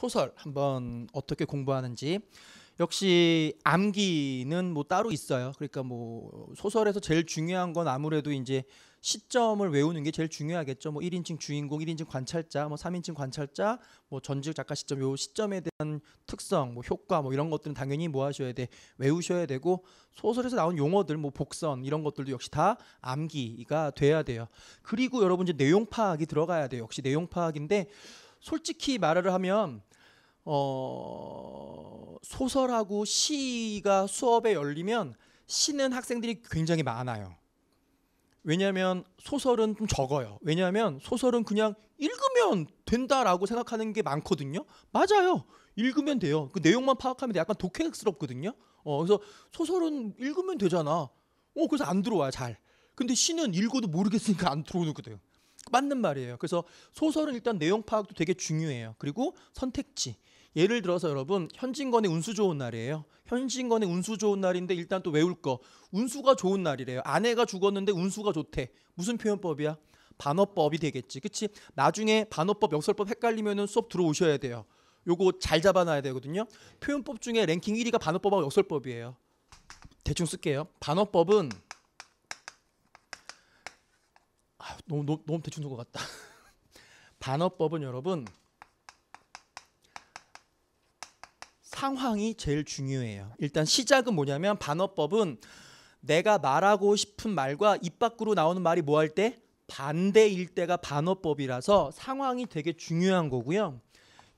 소설 한번 어떻게 공부하는지 역시 암기는 뭐 따로 있어요. 그러니까 뭐 소설에서 제일 중요한 건 아무래도 이제 시점을 외우는 게 제일 중요하겠죠. 뭐 1인칭 주인공, 1인칭 관찰자, 뭐 3인칭 관찰자, 뭐 전직 작가 시점 요 시점에 대한 특성, 뭐 효과 뭐 이런 것들은 당연히 뭐 하셔야 돼. 외우셔야 되고 소설에서 나온 용어들 뭐 복선 이런 것들도 역시 다 암기가 돼야 돼요. 그리고 여러분 이제 내용 파악이 들어가야 돼요. 역시 내용 파악인데 솔직히 말을 하면 어, 소설하고 시가 수업에 열리면 시는 학생들이 굉장히 많아요. 왜냐하면 소설은 좀 적어요. 왜냐하면 소설은 그냥 읽으면 된다라고 생각하는 게 많거든요. 맞아요. 읽으면 돼요. 그 내용만 파악하면 돼. 약간 독해스럽거든요. 어, 그래서 소설은 읽으면 되잖아. 어, 그래서 안 들어와요, 잘. 근데 시는 읽어도 모르겠으니까 안 들어오거든. 요 맞는 말이에요. 그래서 소설은 일단 내용 파악도 되게 중요해요. 그리고 선택지. 예를 들어서 여러분 현진건의 운수 좋은 날이에요. 현진건의 운수 좋은 날인데 일단 또 외울 거. 운수가 좋은 날이래요. 아내가 죽었는데 운수가 좋대. 무슨 표현법이야? 반어법이 되겠지. 그치? 나중에 반어법, 역설법 헷갈리면 수업 들어오셔야 돼요. 요거 잘 잡아놔야 되거든요. 표현법 중에 랭킹 1위가 반어법하고 역설법이에요. 대충 쓸게요. 반어법은 아, 너무, 너무, 너무 대충 쓴것 같다. 반어법은 여러분 상황이 제일 중요해요. 일단 시작은 뭐냐면 반어법은 내가 말하고 싶은 말과 입 밖으로 나오는 말이 뭐 할 때? 반대일 때가 반어법이라서 상황이 되게 중요한 거고요.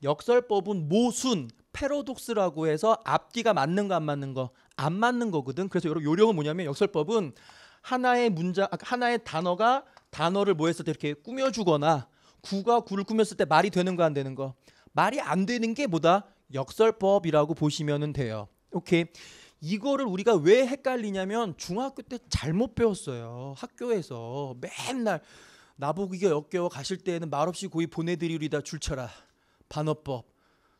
역설법은 모순, 패러독스라고 해서 앞뒤가 맞는 거 안 맞는 거 안 맞는 거거든. 그래서 여러분 요령은 뭐냐면 역설법은 하나의 문장 아, 하나의 단어가 단어를 뭐 했을 때 이렇게 꾸며주거나 구가 구를 꾸몄을 때 말이 되는 거 안 되는 거 말이 안 되는 게 뭐다 역설법이라고 보시면 돼요. 오케이. 이거를 우리가 왜 헷갈리냐면 중학교 때 잘못 배웠어요. 학교에서 맨날 나보기가 역겨워 가실 때에는 말없이 고이 보내드리리다 줄쳐라. 반어법.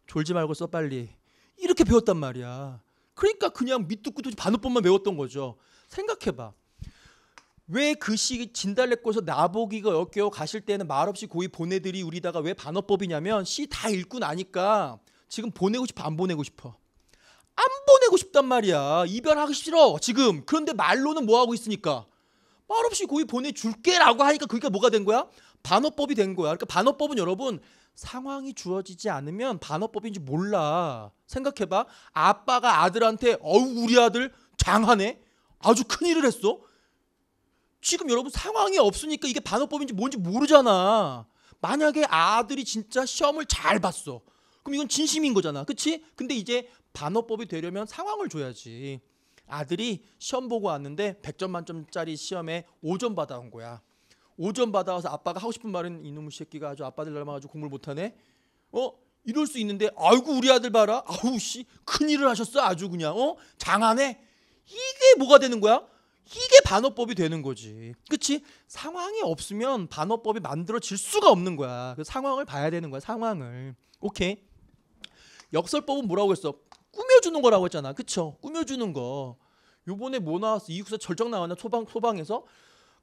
졸지 말고 써 빨리. 이렇게 배웠단 말이야. 그러니까 그냥 밑도 끝도 반어법만 배웠던 거죠. 생각해봐. 왜 그 시기 진달래꽃에서 나보기가 역겨워 가실 때는 말없이 고이 보내드리 우리다가 왜 반어법이냐면 시 다 읽고 나니까 지금 보내고 싶어 안 보내고 싶어? 안 보내고 싶단 말이야. 이별하기 싫어. 지금. 그런데 말로는 뭐 하고 있으니까. 말없이 거기 보내줄게라고 하니까 그게 뭐가 된 거야? 반어법이 된 거야. 그러니까 반어법은 여러분 상황이 주어지지 않으면 반어법인지 몰라. 생각해봐. 아빠가 아들한테 어우 우리 아들 장하네. 아주 큰 일을 했어. 지금 여러분 상황이 없으니까 이게 반어법인지 뭔지 모르잖아. 만약에 아들이 진짜 시험을 잘 봤어. 그럼 이건 진심인 거잖아. 그치? 근데 이제 반어법이 되려면 상황을 줘야지. 아들이 시험 보고 왔는데 100점 만점짜리 시험에 5점 받아온 거야. 5점 받아와서 아빠가 하고 싶은 말은 이놈의 새끼가 아주 아빠들 닮아가지고 공부를 못하네. 어? 이럴 수 있는데 아이고 우리 아들 봐라. 아우 씨 큰일을 하셨어 아주 그냥 어? 장안에 이게 뭐가 되는 거야? 이게 반어법이 되는 거지. 그치? 상황이 없으면 반어법이 만들어질 수가 없는 거야. 그 상황을 봐야 되는 거야. 상황을. 오케이. 역설법은 뭐라고 했어? 꾸며주는 거라고 했잖아. 그쵸? 꾸며주는 거. 요번에 뭐 나왔어? 이국사 절정 나왔나? 소방, 소방에서?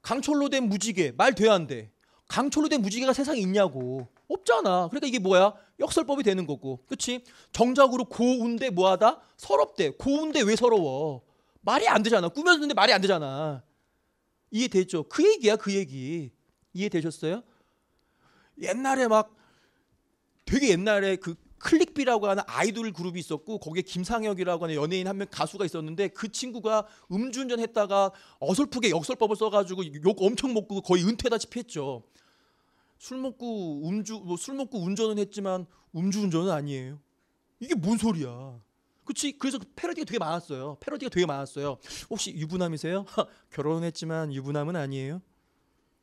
강철로 된 무지개. 말돼야안 돼? 강철로 된 무지개가 세상에 있냐고. 없잖아. 그러니까 이게 뭐야? 역설법이 되는 거고. 그치? 정작으로 고운데 뭐하다? 서럽대. 고운데 왜 서러워? 말이 안 되잖아. 꾸며주는데 말이 안 되잖아. 이해되죠그 얘기야, 그 얘기. 이해되셨어요? 옛날에 막 되게 옛날에 그 클릭비라고 하는 아이돌 그룹이 있었고 거기에 김상혁이라고 하는 연예인 한 명 가수가 있었는데 그 친구가 음주운전 했다가 어설프게 역설법을 써가지고 욕 엄청 먹고 거의 은퇴다시피 했죠. 술 먹고 음주 뭐 술 먹고 운전은 했지만 음주운전은 아니에요. 이게 뭔 소리야? 그치 그래서 그 패러디가 되게 많았어요. 패러디가 되게 많았어요. 혹시 유부남이세요? 결혼했지만 유부남은 아니에요?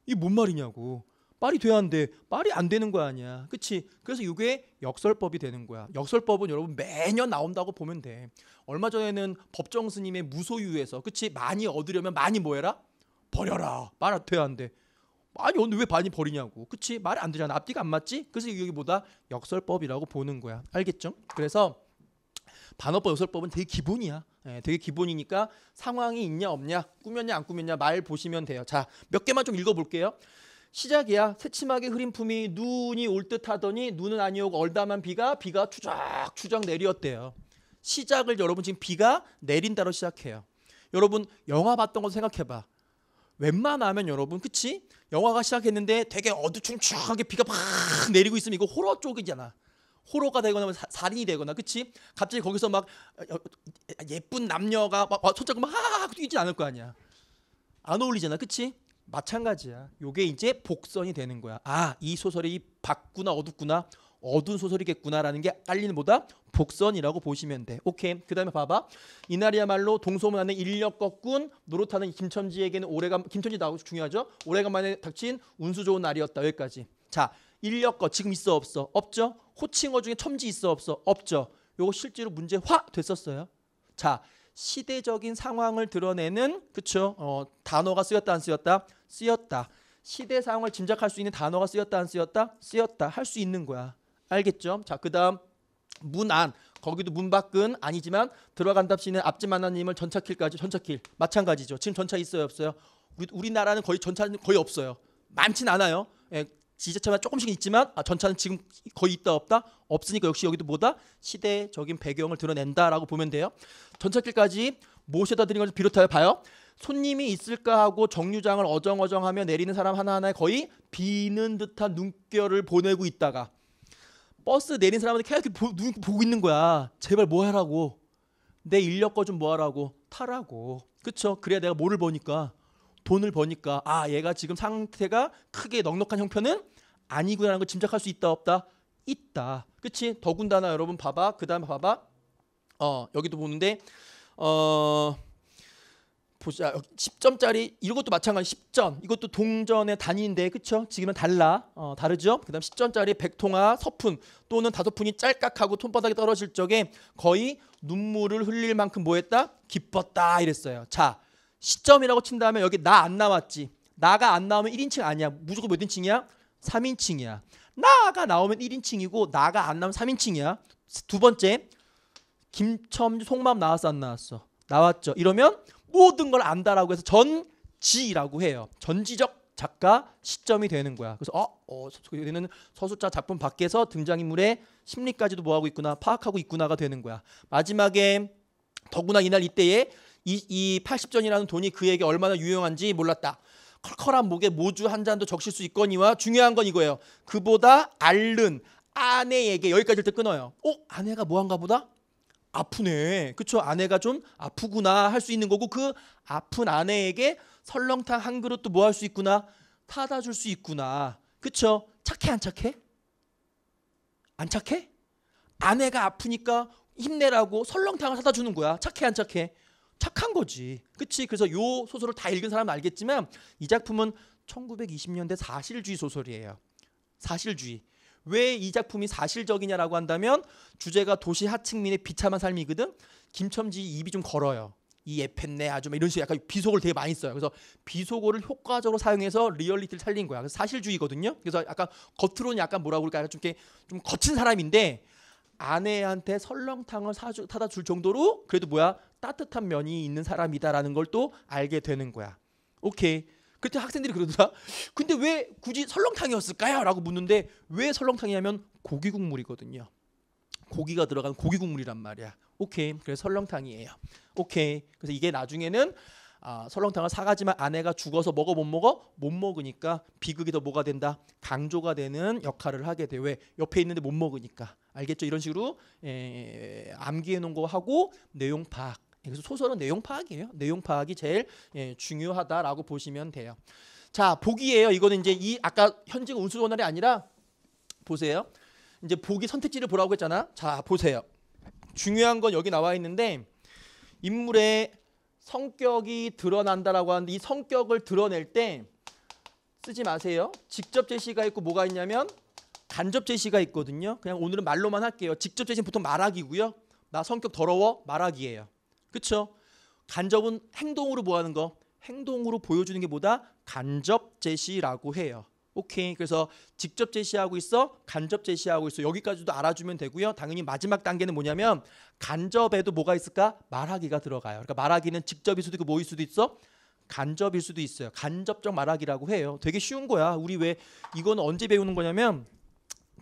이게 뭔 말이냐고. 빨이 돼야 하는데 빨이 안 되는 거 아니야. 그치? 그래서 이게 역설법이 되는 거야. 역설법은 여러분 매년 나온다고 보면 돼. 얼마 전에는 법정 스님의 무소유에서 그치? 많이 얻으려면 많이 뭐해라? 버려라. 빨아 돼야 하는데. 아니 오늘 왜 많이 버리냐고. 그치? 말이 안 되잖아. 앞뒤가 안 맞지? 그래서 여기 뭐다? 역설법이라고 보는 거야. 알겠죠? 그래서 반어법 역설법은 되게 기본이야. 예, 되게 기본이니까 상황이 있냐 없냐 꾸몄냐 안 꾸몄냐 말 보시면 돼요. 자 몇 개만 좀 읽어볼게요. 시작이야. 새침하게 흐린 품이 눈이 올 듯 하더니 눈은 아니오고 얼다만 비가 비가 추적추적 내리었대요. 시작을 여러분 지금 비가 내린다로 시작해요. 여러분 영화 봤던 거 생각해봐. 웬만하면 여러분 그치? 영화가 시작했는데 되게 어두춤추하게 비가 막 내리고 있으면 이거 호러 쪽이잖아. 호러가 되거나 살인이 되거나 그치? 갑자기 거기서 막 어, 어, 예쁜 남녀가 막 손잡고 막 하하하 뛰진 않을 거 아니야. 안 어울리잖아 그치? 마찬가지야. 요게 이제 복선이 되는 거야. 아, 이 소설이 밝구나 어둡구나 어두운 소설이겠구나라는 게 알리는 보다 복선이라고 보시면 돼. 오케이. 그다음에 봐봐. 이날이야말로 동서문안의 인력 꺾군 노릇하는 김첨지에게는 오래간 김첨지 나오고 중요하죠. 오래간만에 닥친 운수 좋은 날이었다. 여기까지. 자, 인력거 지금 있어 없어? 없죠. 호칭어 중에 첨지 있어 없어? 없죠. 요거 실제로 문제 화 됐었어요. 자, 시대적인 상황을 드러내는 그쵸 어, 단어가 쓰였다 안 쓰였다 쓰였다. 시대 상황을 짐작할 수 있는 단어가 쓰였다 안 쓰였다? 쓰였다. 할 수 있는 거야. 알겠죠? 자, 그다음 문 안. 거기도 문 밖은 아니지만 들어간답시는 앞집 만나님을 전차킬까지 전차킬 마찬가지죠. 지금 전차 있어요 없어요? 우리 나라는 거의 전차는 거의 없어요. 많진 않아요. 예, 지자체마 조금씩 있지만 아, 전차는 지금 거의 있다 없다 없으니까 역시 여기도 뭐다 시대적인 배경을 드러낸다라고 보면 돼요. 전차길까지 모셔다 드린 것을 비롯하여 봐요. 손님이 있을까 하고 정류장을 어정어정하며 내리는 사람 하나하나에 거의 비는 듯한 눈결을 보내고 있다가 버스 내린 사람한테 계속 보, 눈 보고 있는 거야. 제발 뭐 하라고. 내 인력 거좀 뭐 하라고. 타라고. 그쵸? 그래야 내가 뭐를 보니까 돈을 버니까. 아, 얘가 지금 상태가 크게 넉넉한 형편은 아니구나라는 걸 짐작할 수 있다 없다? 있다. 그치? 더군다나 여러분 봐봐. 그 다음 봐봐. 어, 여기도 보는데, 어, 보자. 10점짜리 어, 이것도 마찬가지 10점. 이것도 동전의 단위인데 그쵸? 지금은 달라. 어, 다르죠? 그다음 10점짜리 백통화 서푼 또는 다섯 푼이 짤깍하고 톤바닥에 떨어질 적에 거의 눈물을 흘릴 만큼 뭐했다? 기뻤다 이랬어요. 자 시점이라고 친 다음에 여기 나 안 나왔지. 나가 안 나오면 1인칭 아니야. 무조건 몇 인칭이야? 3인칭이야. 나가 나오면 1인칭이고 나가 안 나오면 3인칭이야. 두 번째 김첨지 속마음 나왔어 안 나왔어? 나왔죠. 이러면 모든 걸 안다라고 해서 전지라고 해요. 전지적 작가 시점이 되는 거야. 그래서 어, 어 얘는 서술자 작품 밖에서 등장인물의 심리까지도 뭐하고 있구나 파악하고 있구나가 되는 거야. 마지막에 더구나 이날 이때에 이, 이 80전이라는 돈이 그에게 얼마나 유용한지 몰랐다. 컬컬한 목에 모주 한 잔도 적실 수 있거니와 중요한 건 이거예요. 그보다 앓는 아내에게 여기까지 일 끊어요. 어? 아내가 뭐한가 보다? 아프네. 그쵸? 아내가 좀 아프구나 할 수 있는 거고 그 아픈 아내에게 설렁탕 한 그릇도 뭐 할 수 있구나? 타다 줄 수 있구나. 그쵸? 착해 안 착해? 안 착해? 아내가 아프니까 힘내라고 설렁탕을 사다 주는 거야. 착해 안 착해? 착한 거지. 그치? 그래서 요 소설을 다 읽은 사람은 알겠지만 이 작품은 1920년대 사실주의 소설이에요. 사실주의. 왜이 작품이 사실적이냐라고 한다면 주제가 도시 하층민의 비참한 삶이거든. 김첨지 입이 좀 걸어요. 이 에펜네 아주 이런 식으로 약간 비속어를 되게 많이 써요. 그래서 비속어를 효과적으로 사용해서 리얼리티를 살린 거야. 그래서 사실주의거든요. 그래서 약간 겉으로는 약간 뭐라고 그럴까 좀 이렇게 좀 거친 사람인데 아내한테 설렁탕을 사주, 타다 줄 정도로 그래도 뭐야 따뜻한 면이 있는 사람이다라는 걸 또 알게 되는 거야. 오케이. 그때 학생들이 그러더라. 근데 왜 굳이 설렁탕이었을까요? 라고 묻는데 왜 설렁탕이냐면 고기 국물이거든요. 고기가 들어간 고기 국물이란 말이야. 오케이. 그래서 설렁탕이에요. 오케이. 그래서 이게 나중에는 아, 설렁탕을 사가지만 아내가 죽어서 먹어 못 먹어 못 먹으니까 비극이 더 뭐가 된다 강조가 되는 역할을 하게 돼왜 옆에 있는데 못 먹으니까 알겠죠 이런 식으로 에, 암기해 놓은 거 하고 내용 파악 예, 그래서 소설은 내용 파악이에요. 내용 파악이 제일 예, 중요하다라고 보시면 돼요. 자, 보기예요. 이거는 이제 이 아까 현직 운수 원활이 아니라 보세요. 이제 보기 선택지를 보라고 했잖아. 자, 보세요. 중요한 건 여기 나와 있는데 인물의 성격이 드러난다라고 하는데 이 성격을 드러낼 때 쓰지 마세요. 직접 제시가 있고 뭐가 있냐면 간접 제시가 있거든요. 그냥 오늘은 말로만 할게요. 직접 제시는 보통 말하기고요. 나 성격 더러워 말하기예요. 그렇죠? 간접은 행동으로 뭐 하는 거? 행동으로 보여주는 게 뭐다? 간접 제시라고 해요. 오케이. 그래서 직접 제시하고 있어, 간접 제시하고 있어. 여기까지도 알아주면 되고요. 당연히 마지막 단계는 뭐냐면 간접에도 뭐가 있을까? 말하기가 들어가요. 그러니까 말하기는 직접일 수도 있고 뭐일 수도 있어? 간접일 수도 있어요. 간접적 말하기라고 해요. 되게 쉬운 거야. 우리 왜 이건 언제 배우는 거냐면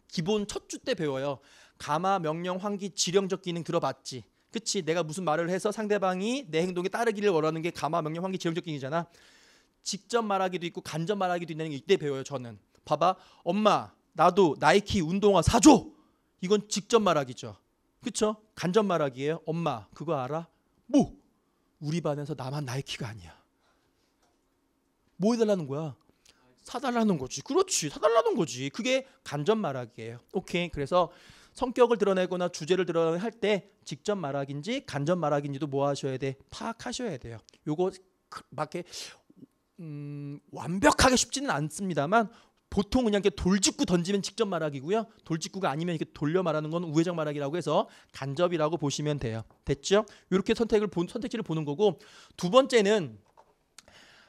기본 첫 주 때 배워요. 가마, 명령, 환기, 지령적 기능 들어봤지. 그치 내가 무슨 말을 해서 상대방이 내 행동에 따르기를 원하는 게 가마 명령 환기 지형적인이잖아 직접 말하기도 있고 간접 말하기도 있는 게 이때 배워요 저는 봐봐 엄마 나도 나이키 운동화 사줘 이건 직접 말하기죠 그쵸 간접 말하기예요 엄마 그거 알아 뭐 우리 반에서 나만 나이키가 아니야 뭐 해달라는 거야 사달라는 거지 그렇지 사달라는 거지 그게 간접 말하기예요 오케이 그래서 성격을 드러내거나 주제를 드러낼 때 직접 말하기인지 간접 말하기인지도 뭐 하셔야 돼? 파악하셔야 돼요. 요거 막게 음, 완벽하게 쉽지는 않습니다만 보통 그냥 이렇게 돌직구 던지면 직접 말하기고요. 돌직구가 아니면 이렇게 돌려 말하는 건 우회적 말하기라고 해서 간접이라고 보시면 돼요. 됐죠? 이렇게 선택을 본 선택지를 보는 거고 두 번째는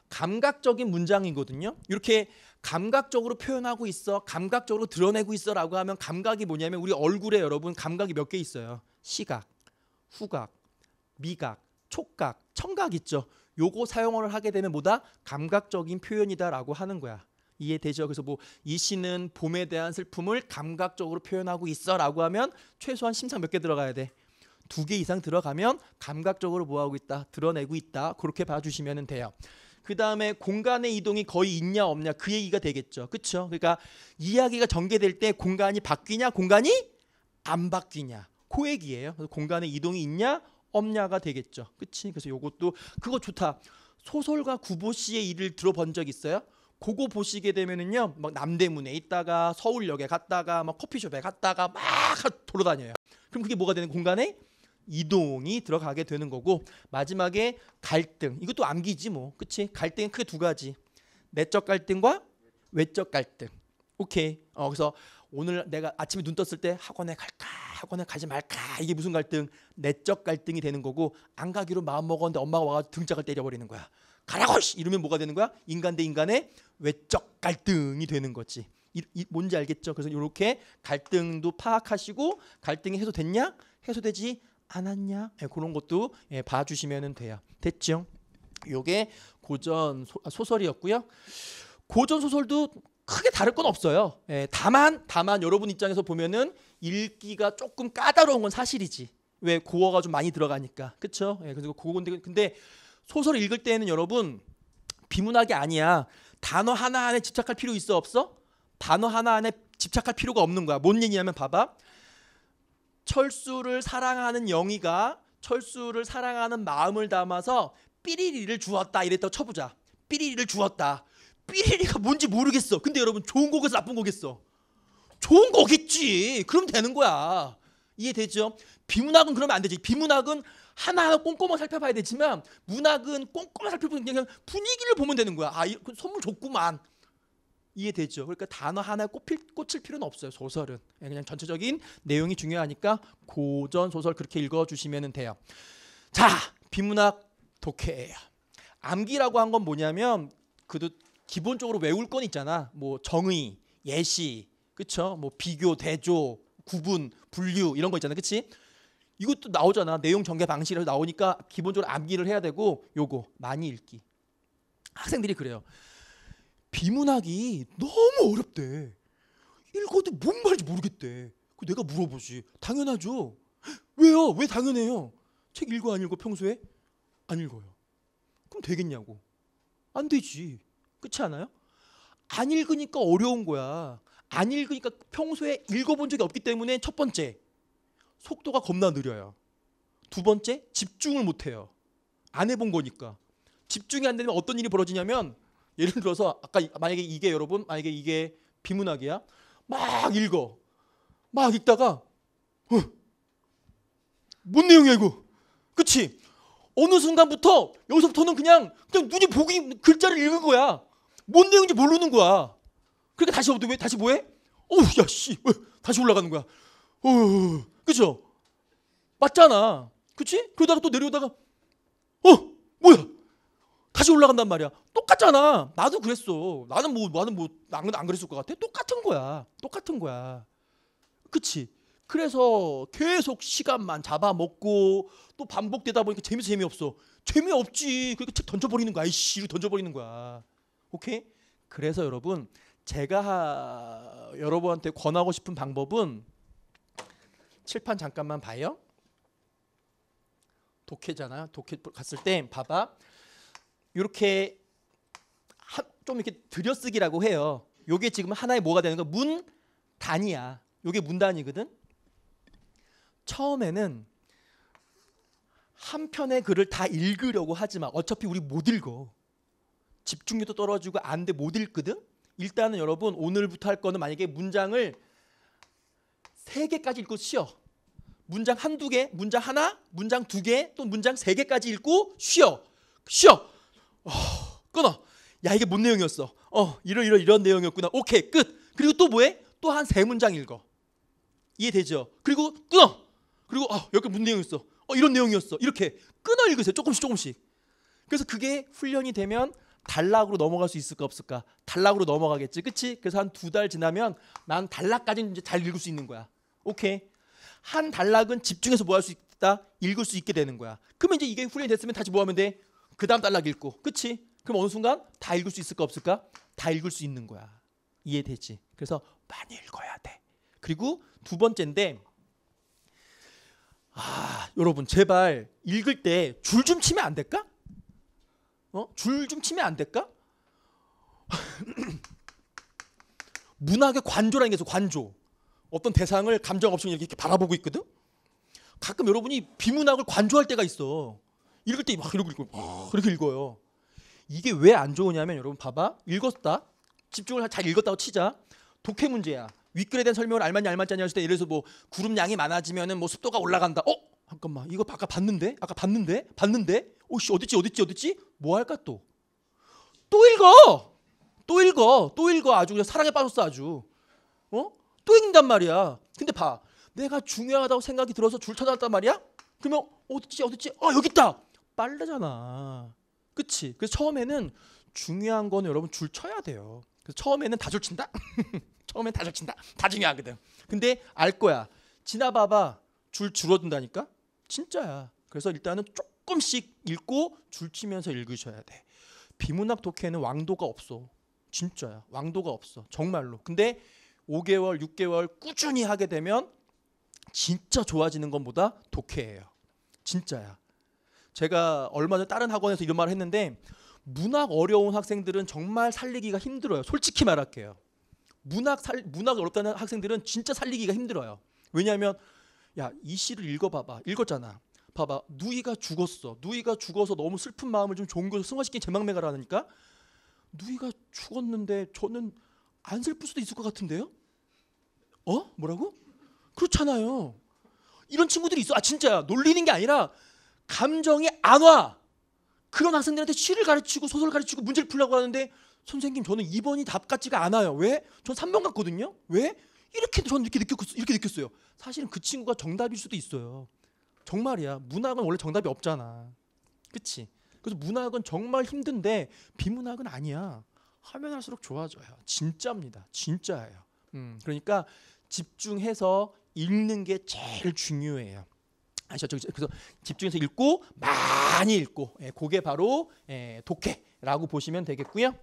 감각적인 문장이거든요. 이렇게 감각적으로 표현하고 있어, 감각적으로 드러내고 있어라고 하면 감각이 뭐냐면 우리 얼굴에 여러분 감각이 몇 개 있어요. 시각, 후각, 미각, 촉각, 청각 있죠. 요거 사용을 하게 되면 뭐다? 감각적인 표현이다라고 하는 거야. 이해되죠? 그래서 뭐 이 시는 봄에 대한 슬픔을 감각적으로 표현하고 있어라고 하면 최소한 심상 몇 개 들어가야 돼. 두 개 이상 들어가면 감각적으로 뭐하고 있다? 드러내고 있다. 그렇게 봐주시면 돼요. 그 다음에 공간의 이동이 거의 있냐 없냐 그 얘기가 되겠죠. 그렇죠? 그러니까 이야기가 전개될 때 공간이 바뀌냐 공간이 안 바뀌냐 그 얘기예요. 그래서 공간의 이동이 있냐 없냐가 되겠죠. 그치? 그래서 요것도 그거 좋다. 소설가 구보 씨의 일을 들어본 적 있어요? 그거 보시게 되면은요 막 남대문에 있다가 서울역에 갔다가 막 커피숍에 갔다가 막 돌아다녀요. 그럼 그게 뭐가 되는 공간에 이동이 들어가게 되는 거고 마지막에 갈등 이것도 암기지 뭐 그치 갈등이 크게 두 가지 내적 갈등과 외적 갈등 오케이 어 그래서 오늘 내가 아침에 눈 떴을 때 학원에 갈까 학원에 가지 말까 이게 무슨 갈등 내적 갈등이 되는 거고 안 가기로 마음 먹었는데 엄마가 와가지고 등짝을 때려버리는 거야 가라고 이러면 뭐가 되는 거야 인간 대 인간의 외적 갈등이 되는 거지 이, 이, 뭔지 알겠죠 그래서 이렇게 갈등도 파악하시고 갈등이 해소됐냐 해소되지 않았냐? 예, 그런 것도 예, 봐주시면 돼요. 됐죠? 요게 고전 소, 아, 설이었고요 고전 소설도 크게 다를 건 없어요. 예, 다만 다만 여러분 입장에서 보면은 읽기가 조금 까다로운 건 사실이지. 왜 고어가 좀 많이 들어가니까. 그렇죠? 예, 그래서 고건데 근데 소설 읽을 때는 여러분 비문학이 아니야. 단어 하나하에 집착할 필요 있어 없어? 단어 하나하에 집착할 필요가 없는 거야. 뭔 얘기냐면 봐봐. 철수를 사랑하는 영희가 철수를 사랑하는 마음을 담아서 삐리리를 주었다 이랬다 쳐보자 삐리리를 주었다 삐리리가 뭔지 모르겠어 근데 여러분 좋은 곡에서 나쁜 거겠어 좋은 거겠지 그럼 되는 거야 이해되죠? 비문학은 그러면 안 되지 비문학은 하나하나 꼼꼼하게 살펴봐야 되지만 문학은 꼼꼼하게 살펴보면 그냥 분위기를 보면 되는 거야 아 이, 그 선물 줬구만 이해되죠. 그러니까 단어 하나에 꽂힐, 꽂힐 필요는 없어요. 소설은 예, 그냥 전체적인 내용이 중요하니까 고전 소설 그렇게 읽어주시면 돼요. 자, 비문학 독해예요. 암기라고 한 건 뭐냐면 그도 기본적으로 외울 건 있잖아. 뭐 정의, 예시, 그쵸? 뭐 비교, 대조, 구분, 분류 이런 거 있잖아, 그치? 이것도 나오잖아. 내용 전개 방식이라서 나오니까 기본적으로 암기를 해야 되고 요거 많이 읽기. 학생들이 그래요. 비문학이 너무 어렵대. 읽어도 뭔 말인지 모르겠대. 그 내가 물어보지. 당연하죠. 왜요? 왜 당연해요? 책 읽어 안 읽어 평소에? 안 읽어요. 그럼 되겠냐고. 안 되지. 그렇지 않아요? 안 읽으니까 어려운 거야. 안 읽으니까 평소에 읽어본 적이 없기 때문에 첫 번째 속도가 겁나 느려요. 두 번째 집중을 못 해요. 안 해본 거니까 집중이 안 되면 어떤 일이 벌어지냐면 예를 들어서 아까 만약에 이게 여러분 만약에 이게 비문학이야 막 읽어 막 읽다가 어, 뭔 내용이야 이거 그치 어느 순간부터 여기서부터는 그냥 그냥 눈이 보기 글자를 읽은 거야 뭔 내용인지 모르는 거야 그러니까 다시 어떻왜 다시 뭐해 어우 야씨 다시 올라가는 거야 어 그죠 맞잖아 그치 그러다가 또 내려오다가 어 뭐야 다시 올라간단 말이야. 똑같잖아. 나도 그랬어. 나는 뭐 나는 뭐안 나안 그랬을 것 같아. 똑같은 거야. 똑같은 거야. 그치? 그래서 계속 시간만 잡아먹고 또 반복되다 보니까 재미서 재미없어. 재미없지. 그러니까 책 던져버리는 거야. 이씨로 던져버리는 거야. 오케이? 그래서 여러분 제가 여러분한테 권하고 싶은 방법은 칠판 잠깐만 봐요. 독해잖아. 독해 갔을 때 봐봐. 이렇게 좀 이렇게 들여쓰기라고 해요. 요게 지금 하나의 뭐가 되는 거? 문단이야. 요게 문단이거든. 처음에는 한 편의 글을 다 읽으려고 하지만 어차피 우리 못 읽어. 집중력도 떨어지고 안 돼 못 읽거든. 일단은 여러분 오늘부터 할 거는 만약에 문장을 세 개까지 읽고 쉬어. 문장 한 두 개, 문장 하나, 문장 두 개, 또 문장 세 개까지 읽고 쉬어. 쉬어. 어, 끊어. 야 이게 뭔 내용이었어? 어 이런 이런 이런 내용이었구나. 오케이 끝. 그리고 또 뭐해? 또 한 세 문장 읽어. 이해되죠? 그리고 끊어. 그리고 어, 여기 뭔 내용이었어? 어 이런 내용이었어. 이렇게 끊어 읽으세요. 조금씩 조금씩. 그래서 그게 훈련이 되면 단락으로 넘어갈 수 있을까 없을까? 단락으로 넘어가겠지, 그치 그래서 한 두 달 지나면 난 단락까지는 이제 잘 읽을 수 있는 거야. 오케이. 한 단락은 집중해서 뭐 할 수 있다? 읽을 수 있게 되는 거야. 그러면 이제 이게 훈련이 됐으면 다시 뭐 하면 돼? 그 다음 단락 읽고 그치? 그럼 어느 순간 다 읽을 수 있을까 없을까? 다 읽을 수 있는 거야. 이해되지? 그래서 많이 읽어야 돼. 그리고 두 번째인데 아 여러분 제발 읽을 때 줄 좀 치면 안 될까? 어? 줄 좀 치면 안 될까? 문학의 관조라는 게 있어 관조 어떤 대상을 감정 없이 이렇게 바라보고 있거든 가끔 여러분이 비문학을 관조할 때가 있어 읽을 때 막 이러고 읽고 막 이렇게 읽어요. 이게 왜 안 좋으냐면 여러분 봐봐 읽었다 집중을 잘 읽었다고 치자 독해 문제야 윗글에 대한 설명을 알맞냐 알맞냐 했을 때 예를 들어서 뭐 구름 양이 많아지면은 뭐 습도가 올라간다 어 잠깐만 이거 아까 봤는데 아까 봤는데 봤는데 오씨 어딨지 어딨지 어딨지 뭐 할까 또또 읽어 또 읽어 또 읽어 아주 그냥 사랑에 빠졌어 아주 어또 읽는단 말이야 근데 봐 내가 중요하다고 생각이 들어서 줄찾아단 말이야 그러면 어딨지 어딨지 어 여기 있다 빠르잖아. 그치? 그래서 처음에는 중요한 거는 여러분 줄 쳐야 돼요. 그래서 처음에는 다줄 친다. 처음엔 다줄 친다. 다 중요하거든. 근데 알 거야. 지나봐봐. 줄 줄어든다니까? 진짜야. 그래서 일단은 조금씩 읽고 줄 치면서 읽으셔야 돼. 비문학 독해는 왕도가 없어. 진짜야. 왕도가 없어. 정말로. 근데 5개월, 6개월 꾸준히 하게 되면 진짜 좋아지는 것보다 독해예요. 진짜야. 제가 얼마 전에 다른 학원에서 이런 말을 했는데 문학 어려운 학생들은 정말 살리기가 힘들어요. 솔직히 말할게요. 문학 살 문학 어렵다는 학생들은 진짜 살리기가 힘들어요. 왜냐하면 야 이 시를 읽어봐봐 읽었잖아. 봐봐 누이가 죽었어. 누이가 죽어서 너무 슬픈 마음을 좀 좋은 것을 승화시킨 제망매가라니까 누이가 죽었는데 저는 안 슬플 수도 있을 것 같은데요? 어? 뭐라고? 그렇잖아요. 이런 친구들이 있어. 아 진짜야. 놀리는 게 아니라 감정이 안 와. 그런 학생들한테 시를 가르치고 소설 가르치고 문제를 풀려고 하는데 선생님 저는 2번이 답 같지가 않아요. 왜? 전 3번 같거든요. 왜? 이렇게 저는 이렇게 느꼈 이렇게 느꼈어요. 사실은 그 친구가 정답일 수도 있어요. 정말이야. 문학은 원래 정답이 없잖아. 그치? 그래서 문학은 정말 힘든데 비문학은 아니야. 하면 할수록 좋아져요. 진짜입니다. 진짜예요. 음, 그러니까 집중해서 읽는 게 제일 중요해요. 아셨죠? 그래서 집중해서 읽고 많이 읽고 예, 그게 바로 예, 독해라고 보시면 되겠고요.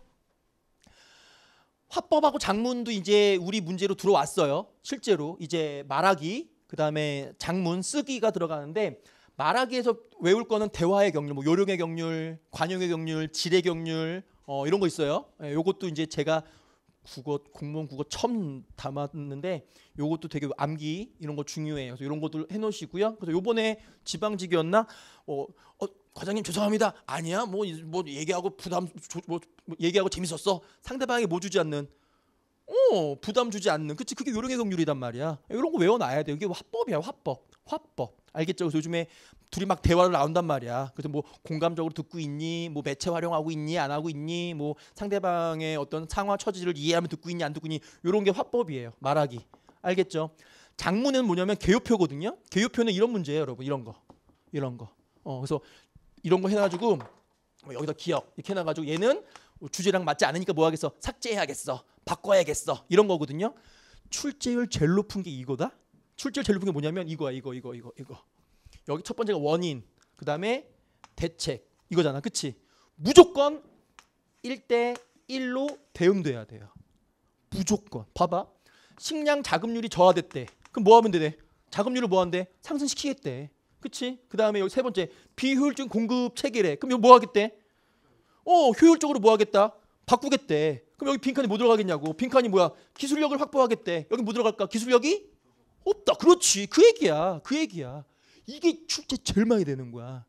화법하고 장문도 이제 우리 문제로 들어왔어요. 실제로 이제 말하기 그다음에 장문 쓰기가 들어가는데 말하기에서 외울 거는 대화의 경률, 뭐 요령의 경률, 관용의 경률, 질의 경률 어, 이런 거 있어요. 예, 요것도 이제 제가 국어 공무원 국어 처음 담았는데 요것도 되게 암기 이런 거 중요해요. 그래서 이런 것들 해 놓으시고요. 그래서 요번에 지방직이었나 어, 어 과장님 죄송합니다. 아니야. 뭐뭐 뭐 얘기하고 부담 조, 뭐, 뭐 얘기하고 재밌었어. 상대방에게 뭐 주지 않는 어, 부담 주지 않는. 그치 그게 요령의 경률이란 말이야. 이런 거 외워 놔야 돼요. 이게 화법이야, 화법. 화법. 알겠죠? 그래서 요즘에 둘이 막 대화를 나온단 말이야. 그래서 뭐 공감적으로 듣고 있니, 뭐 매체 활용하고 있니, 안 하고 있니, 뭐 상대방의 어떤 상황 처지를 이해하면 듣고 있니, 안 듣고 있니 이런 게 화법이에요. 말하기 알겠죠? 장문은 뭐냐면 개요표거든요. 개요표는 이런 문제예요, 여러분. 이런 거, 이런 거. 어, 그래서 이런 거 해가지고 뭐 여기다 기억 이렇게 해놔가지고 얘는 뭐 주제랑 맞지 않으니까 뭐 하겠어? 삭제해야겠어, 바꿔야겠어 이런 거거든요. 출제율 제일 높은 게 이거다. 출제율 제일 높은 게 뭐냐면 이거야, 이거, 이거, 이거, 이거. 여기 첫 번째가 원인, 그 다음에 대책 이거잖아, 그치? 무조건 1대 1로 대응돼야 돼요. 무조건. 봐봐. 식량 자급률이 저하됐대. 그럼 뭐 하면 되네? 자급률을 뭐 한대? 상승시키겠대. 그치? 그 다음에 여기 세 번째 비효율적 공급 체계래. 그럼 여기 뭐 하겠대? 어 효율적으로 뭐 하겠다? 바꾸겠대. 그럼 여기 빈칸이 뭐 들어가겠냐고. 빈칸이 뭐야? 기술력을 확보하겠대. 여기 뭐 들어갈까? 기술력이 없다. 그렇지. 그 얘기야. 그 얘기야. 이게 축제 절망이 되는 거야.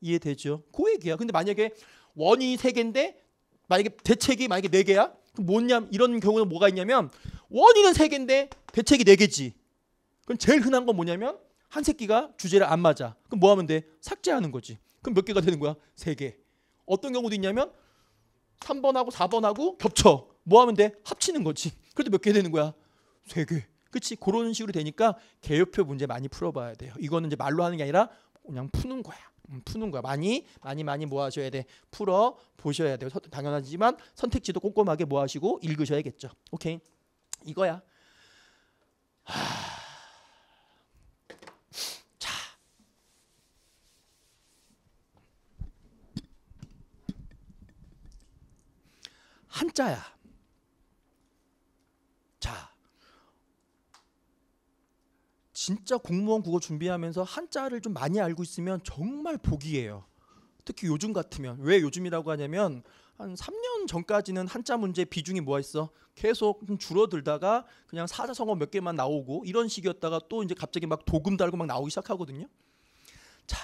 이해되죠? 그 얘기야. 근데 만약에 원이 세 개인데 만약에 대책이 만약에 네 개야? 뭐냐? 이런 경우는 뭐가 있냐면 원인은 세 개인데 대책이 네 개지. 그럼 제일 흔한 건 뭐냐면 한 새끼가 주제를 안 맞아. 그럼 뭐 하면 돼? 삭제하는 거지. 그럼 몇 개가 되는 거야? 세 개. 어떤 경우도 있냐면 3번하고 4번하고 겹쳐. 뭐 하면 돼? 합치는 거지. 그래도 몇 개 되는 거야? 세 개. 그치 그런 식으로 되니까 개요표 문제 많이 풀어봐야 돼요. 이거는 이제 말로 하는 게 아니라 그냥 푸는 거야. 음, 푸는 거야. 많이 많이 많이 모아셔야 돼. 풀어 보셔야 돼요. 당연하지만 선택지도 꼼꼼하게 모아시고 읽으셔야겠죠. 오케이 이거야. 하... 자, 한자야. 진짜 공무원 국어 준비하면서 한자를 좀 많이 알고 있으면 정말 복이에요. 특히 요즘 같으면 왜 요즘이라고 하냐면 한 3년 전까지는 한자 문제 비중이 뭐가 있어? 계속 줄어들다가 그냥 사자성어 몇 개만 나오고 이런 식이었다가 또 이제 갑자기 막 도금 달고 막 나오기 시작하거든요. 자.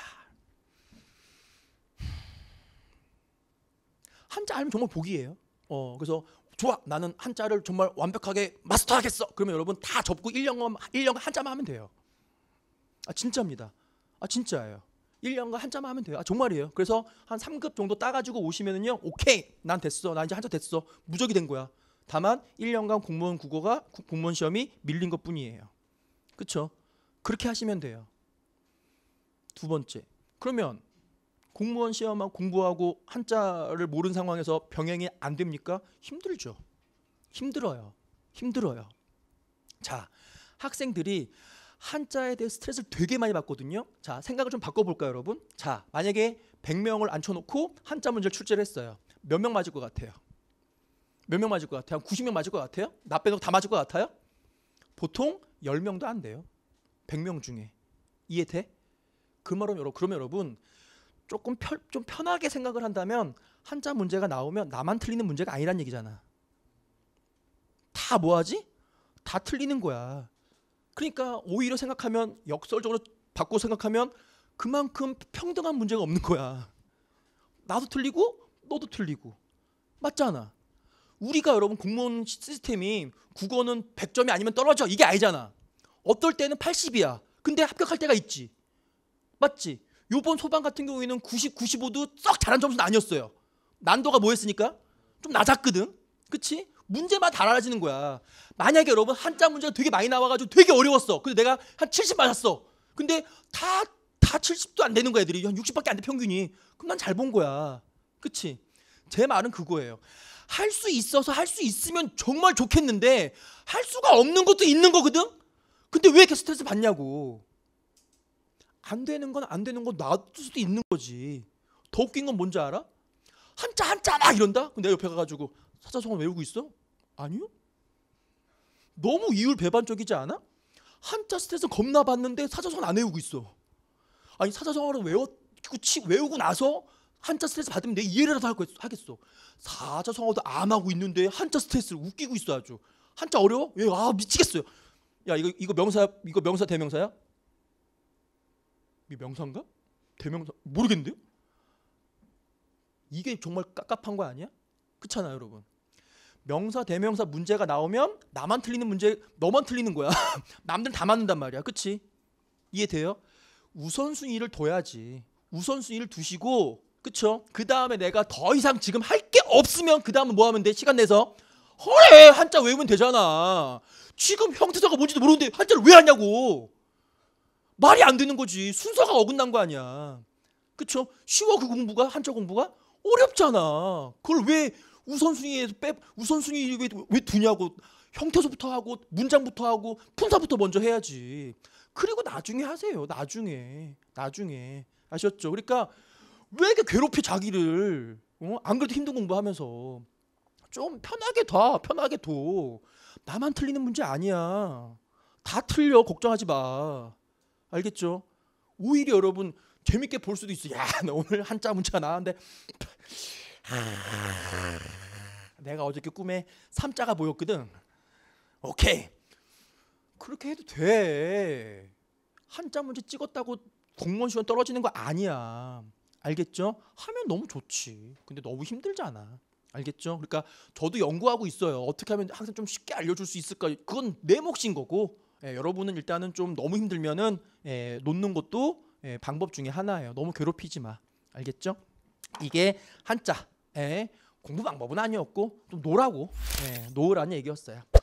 한자 알면 정말 복이에요. 어, 그래서 좋아 나는 한자를 정말 완벽하게 마스터하겠어 그러면 여러분 다 접고 1년간 1년간 한자만 하면 돼요 아 진짜입니다 아 진짜예요 1년간 한자만 하면 돼요 아 정말이에요 그래서 한 3급 정도 따가지고 오시면은요 오케이 난 됐어 난 이제 한자 됐어 무적이 된 거야 다만 1년간 공무원 국어가 공무원 시험이 밀린 것 뿐이에요 그쵸 그렇게 하시면 돼요 두 번째 그러면 공무원 시험만 공부하고 한자를 모르는 상황에서 병행이 안 됩니까? 힘들죠. 힘들어요. 힘들어요. 자, 학생들이 한자에 대해 스트레스를 되게 많이 받거든요. 자, 생각을 좀 바꿔볼까요, 여러분? 자, 만약에 100명을 앉혀놓고 한자 문제를 출제를 했어요. 몇 명 맞을 것 같아요? 몇 명 맞을 것 같아요? 한 90명 맞을 것 같아요? 나 빼놓고 다 맞을 것 같아요? 보통 10명도 안 돼요. 100명 중에. 이해돼? 그 말은 여러분, 그러면 여러분 조금 편, 좀 편하게 생각을 한다면 한자 문제가 나오면 나만 틀리는 문제가 아니란 얘기잖아. 다 뭐하지? 다 틀리는 거야. 그러니까 오히려 생각하면 역설적으로 바꿔 생각하면 그만큼 평등한 문제가 없는 거야. 나도 틀리고 너도 틀리고 맞잖아. 우리가 여러분 공무원 시스템이 국어는 100점이 아니면 떨어져 이게 아니잖아. 어떨 때는 80이야. 근데 합격할 때가 있지. 맞지? 요번 소방 같은 경우에는 90, 95도 썩 잘한 점수는 아니었어요. 난도가 뭐였으니까? 좀 낮았거든. 그치? 문제만 달라지는 거야. 만약에 여러분 한자 문제가 되게 많이 나와가지고 되게 어려웠어. 근데 내가 한 70 맞았어. 근데 다, 다 70도 안 되는 거야, 애들이. 한 60밖에 안 돼, 평균이. 그럼 난 잘 본 거야. 그치? 제 말은 그거예요. 할 수 있어서 할 수 있으면 정말 좋겠는데 할 수가 없는 것도 있는 거거든? 근데 왜 이렇게 스트레스 받냐고. 안 되는 건 안 되는 건 놔둘 수도 있는 거지. 더 웃긴 건 뭔지 알아? 한자 한자 막 이런다. 근데 내가 옆에 가가지고 사자성어 외우고 있어? 아니요. 너무 이율 배반적이지 않아? 한자 스트레스 겁나 받는데 사자성어 안 외우고 있어. 아니 사자성어를 외웠고 외우고 나서 한자 스트레스 받으면 내이해를도 하겠어. 사자성어도 안 하고 있는데 한자 스트레스 웃기고 있어 아주. 한자 어려워? 왜? 아 미치겠어요. 야 이거 이거 명사 이거 명사 대명사야? 명상가? 대명사? 모르겠는데요? 이게 정말 깝깝한 거 아니야? 그렇잖아요, 여러분. 명사 대명사 문제가 나오면 나만 틀리는 문제, 너만 틀리는 거야. 남들 다 맞는단 말이야. 그치 이해돼요? 우선순위를 둬야지. 우선순위를 두시고 그쵸? 그 다음에 내가 더 이상 지금 할 게 없으면 그다음에뭐 하면 돼? 시간 내서 헐래 한자 외우면 되잖아. 지금 형태사가 뭔지도 모르는데 한자를 왜 하냐고. 말이 안 되는 거지. 순서가 어긋난 거 아니야. 그쵸? 쉬워 그 공부가 한자 공부가 어렵잖아. 그걸 왜 우선순위에서 빼 우선순위 왜, 왜 두냐고 형태소부터 하고 문장부터 하고 품사부터 먼저 해야지. 그리고 나중에 하세요. 나중에 나중에 아셨죠? 그러니까 왜 이렇게 괴롭혀 자기를 어? 안 그래도 힘든 공부하면서 좀 편하게 둬 편하게 둬 나만 틀리는 문제 아니야 다 틀려 걱정하지 마 알겠죠? 오히려 여러분 재밌게 볼 수도 있어. 야, 나 오늘 한자 문자 나왔는데 아, 내가 어저께 꿈에 삼자가 보였거든. 오케이. 그렇게 해도 돼. 한자 문제 찍었다고 공무원 시험 떨어지는 거 아니야. 알겠죠? 하면 너무 좋지. 근데 너무 힘들잖아. 알겠죠? 그러니까 저도 연구하고 있어요. 어떻게 하면 항상 좀 쉽게 알려줄 수 있을까? 그건 내 몫인 거고 예, 여러분은 일단은 좀 너무 힘들면은 예, 놓는 것도 예, 방법 중에 하나예요. 너무 괴롭히지 마. 알겠죠? 이게 한자. 예, 공부 방법은 아니었고 좀 노라고 예, 노으라는 얘기였어요.